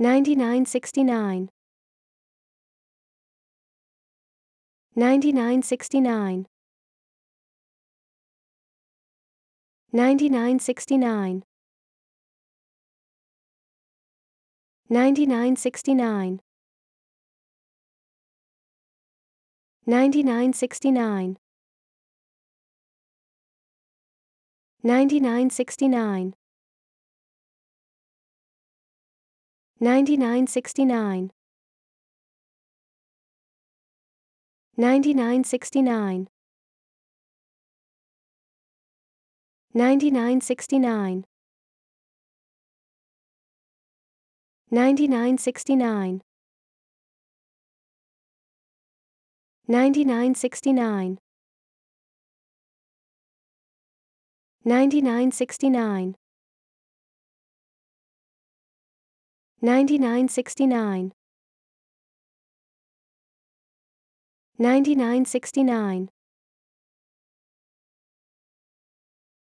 9969 9969 9969 9969 9969 9969 9969 9969 9969 9969 9969 9969 9969 9969